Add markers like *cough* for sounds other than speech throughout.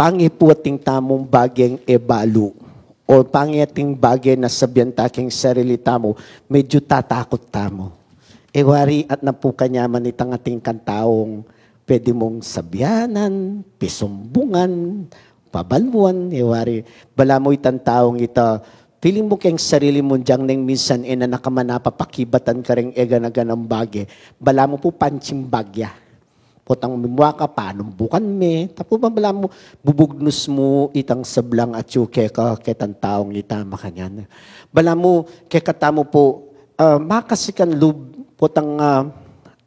pangiputing tamong bagay ebalo o pangyating bagay na sabihan taking sarili tamo, medyo tatakot tamo. E wari at napukanyaman itang ating kantaong pwede mong sabyanan, pisumbungan, pabalwan, e wari. Bala mo itang taong ito, feeling mo kayong sarili mo diyang nang minsan e na nakamanapapakibatan ka rin ega na ganang bagay. Bala mo po panching bagya kotang mimwaka, bukan me, tapo mabala mo, bubugnus mo itang sablang at yu keka ketang taong ita makanyan. Bala mo, kekata mo po, uh, makasikan lub, kotang uh, ah,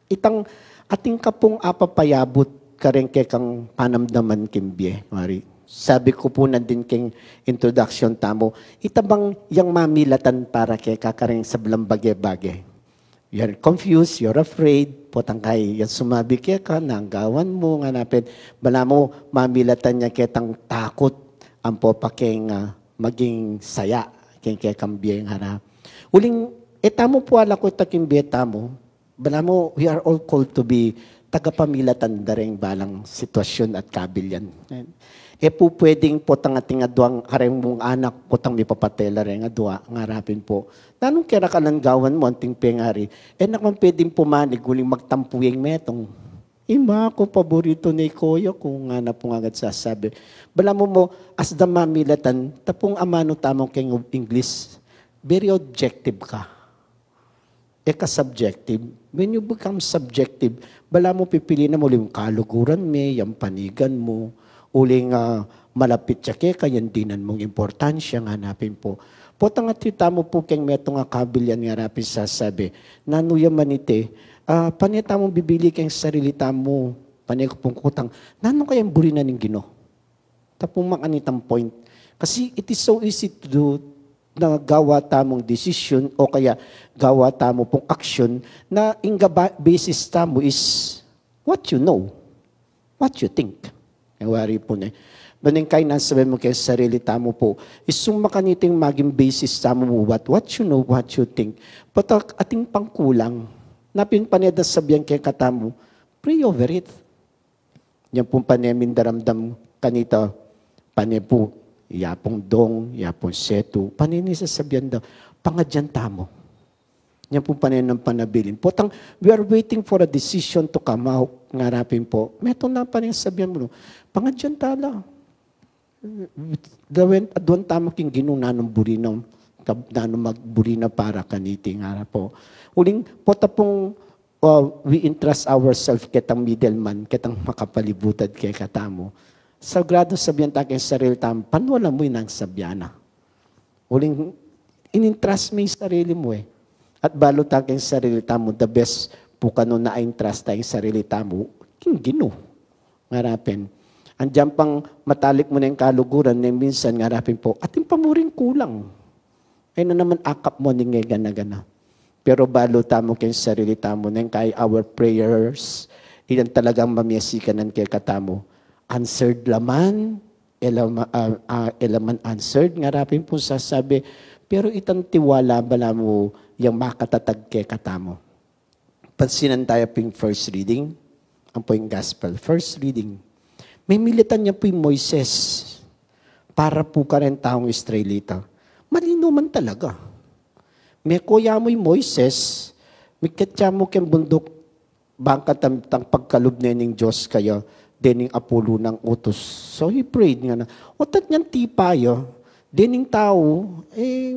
itang ating kapong apapayabot karen kekang panamdaman kimbye, mari sabi ko po na din king introduction tamo, itabang yang mamilatan para kay kakaring sablang blambage-bage. You're confused, you're afraid, putang kay yung sumabi kaya ka, nanggawan mo, nga napit, bala mo, mamilatan niya tang takot ang popaking uh, maging saya, kaya kaya kambiyeng harap. Uling, etamo eh, po ala ko takimbeta mo, bala mo, we are all called to be tagapamilatan da rin balang sitwasyon at kabilyan. E po pwedeng po tang ating aduang karemong anak po tang mipapatela rin nga ngarapin po. Nanong kera ka lang gawan mo anting pengari. E eh, nakman pwedeng pumanig guling magtampuyeng metong. Ima ko paborito ni Koyo kung nga na pong agad sasabi. Bala mo mo, as the mamilatan, tapong amano tamong king of English, very objective ka. E eh, ka subjective. When you become subjective, bala mo pipili na mo yung kaluguran mo, yung panigan mo, uling uh, ah, malapit siya kay kayan dinan mong importansya nga napin po. Potang at mo po keng meto nga kabilyan nga rapin sasabi, nanuya manite, uh, ah, panita mong bibili keng sarili tamo, panay ko pong kutang, nano kayang burinan ning gino? Tapong makanitang point. Kasi it is so easy to do na gawa tamong decision o kaya gawa tamo pong action na inga basis tamo is what you know, what you think wari po ne. Banin kayo na sabi mo kayo sarili tamo po. Isuma ka niting maging basis tamo mo what, what you know, what you think. But uh, ating pangkulang, napin paneda sabihan kay katamo, pray over it. Yan pong panemin daramdam kanito, pane po, yapong dong, yapong seto, panini sa sasabihan daw, pangadyan tamo. Yan po panin ng panabilin po. we are waiting for a decision to come out. Ngarapin po. Meto na pa rin sabihan mo. Pangadyan tala. Dawen, doon tama king ginuna ng burinong kabdano magburina para kaniti nga po. Uling pota pong uh, we entrust ourselves ketang middleman, ketang makapalibutad kay katamo. Sa grado sabihan ta kay sarili tam, panwala mo inang sabyana. Uling, in-entrust mo yung sarili mo eh at balutang kayong sarili tamo, the best po kano na ay trust tayong sarili tamo, king gino. Ngarapin. Andiyan pang matalik mo na yung kaluguran na minsan ngarapin po, ating pamuring kulang. Ay na naman akap mo ni gana gana. Pero baluta mo kayong sarili tamo na kay our prayers, ilan talagang mamiasikan ng kay katamo. Answered laman, Elaman, uh, ah, uh, ah, elaman answered. Nga po sasabi, pero itang tiwala bala mo yung makatatag kay katamo. Pansinan tayo po yung first reading, ang po yung gospel. First reading, may militan niya po yung Moises para po ka rin taong Israelita. Malino man talaga. May kuya mo yung Moises, may katya mo kang bundok, bangkat ang pagkalob na yung Diyos kayo, din yung apulo ng utos. So he prayed nga na, otat niyan tipayo, dining tao, eh,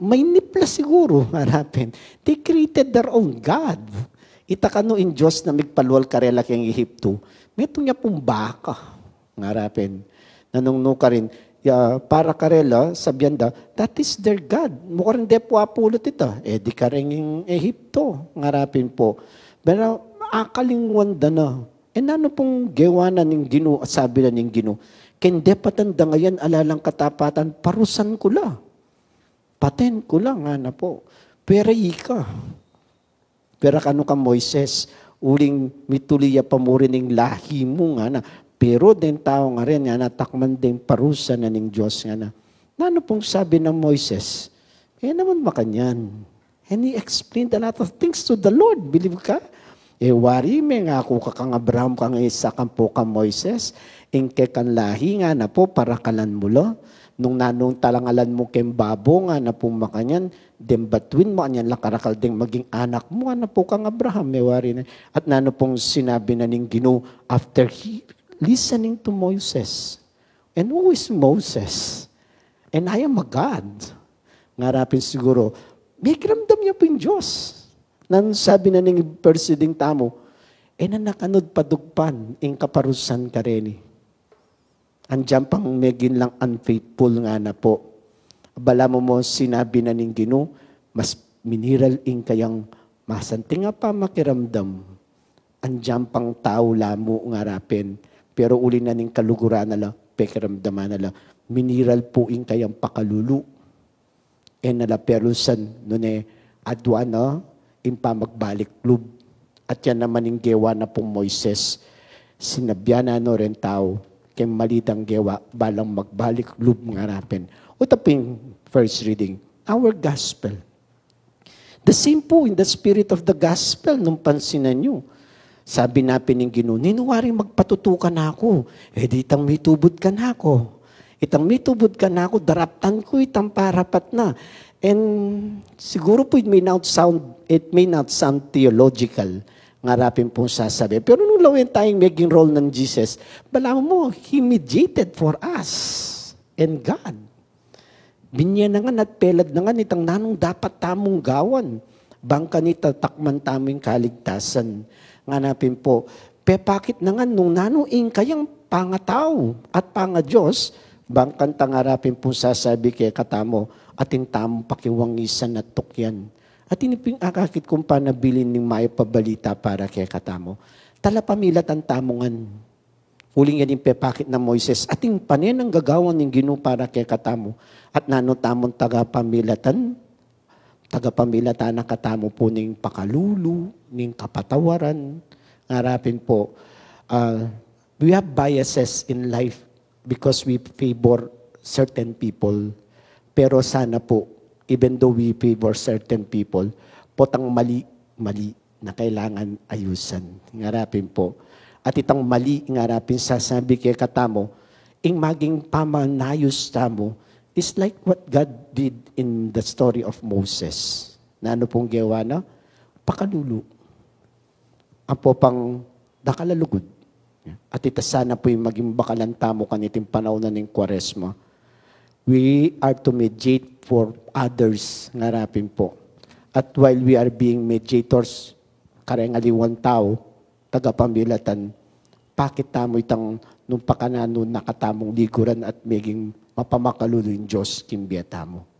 may nipla siguro *laughs* harapin. They created their own God. Itakano in Diyos na migpaluwal karela kayang Ehipto. Metong niya pong baka. Ngarapin. Nanungno ka rin. Uh, para karela ah, sa biyanda, that is their God. Mukha rin depo apulot ito. Eh di ka rin yung Ehipto. Ngarapin po. Pero akaling wanda na. And eh, ano pong gawa na ng gino, sabi na ng gino, Kende patanda ngayon alalang katapatan, parusan ko la. Paten ko lang, nga na po. Pero ika. Pero kano ka Moises, uling mituliya pamuri ng lahi mo nga na. Pero din tao nga rin nga na, takman din parusa na ning Diyos nga na. Na ano pong sabi ng Moises? Kaya naman makanyan. And he explained a lot of things to the Lord. Believe ka? Iwari e me nga ako kakang Abraham kang isa kang po kang Moises, ingke kan lahi nga na po para kalan mulo. Nung nanong talangalan mo kem babo nga na po makanyan, dem batwin mo anyan lakarakal ding maging anak mo nga na po kang Abraham me wari na. At nano pong sinabi na ning gino after he listening to Moses. And who is Moses? And I am a God. Ngarapin siguro, may kiramdam niya po yung Diyos. Nan sabi na ning persiding tamo, e na nakanod padugpan in kaparusan kareni. Andiyan pang megin lang unfaithful nga na po. Bala mo mo sinabi na ning Gino, mas mineral in kayang masanti nga pa makiramdam. Andiyan pang tao lamo nga rapin. Pero uli na ning kaluguran na lang, pekiramdaman na lang. Mineral po in kayang pakalulu. E nalaperusan nun eh, adwa na, Impamagbalik Club. At yan naman yung gewa na pong Moises. Sinabya na no rin tao, kay malitang gewa, balang magbalik nga natin. O taping first reading, our gospel. The same po in the spirit of the gospel, nung pansinan nyo. Sabi na pininggino, ninuwaring magpatutukan ako. E di tang mitubod ka na ako. Itang mitubod ka na ako, daraptan ko itang parapat na. And siguro po it may not sound, it may not sound theological, nga rapin pong sasabi. Pero nung lawin tayong making role ng Jesus, balaman mo, He mediated for us and God. Binya Binyanangan at pelad na nga nitang nanong dapat tamong gawan. Bangka nita takman tamong kaligtasan. Nga napin po, pepakit na nga nung nanong kayang pangataw at panga Diyos, Bangkan tangarapin pong sasabi kay katamo, ating tamo pakiwangisan at tukyan. At iniping akakit kong panabilin ng mayo pabalita para kay katamo. Tala pamilat ang tamongan. Uling yan yung pepakit na Moises. Ating panin ang gagawan ng gino para kay katamo. At nano tamon tagapamilatan tagapamilata na katamo po ning pakalulu, ning kapatawaran. Ngarapin po, uh, we have biases in life because we favor certain people. Pero sana po, even though we favor certain people, potang mali-mali na kailangan ayusan. Ngarapin po. At itong mali ngarapin sasabi kay katamo, ing maging pamanayos tamo is like what God did in the story of Moses. Na ano pong gawa na? Pakalulu. Ang po pang dakalulugod. At ito sana po'y maging bakalanta mo kaniting panahon na ng kwaresma. We are to mediate for others, ngarapin po. At while we are being mediators, karengaliwan tao, tagapamilatan, pakit mo itang nung pakanano nakatamong liguran at maging mapamakalulo yung Diyos, kimbiyata mo.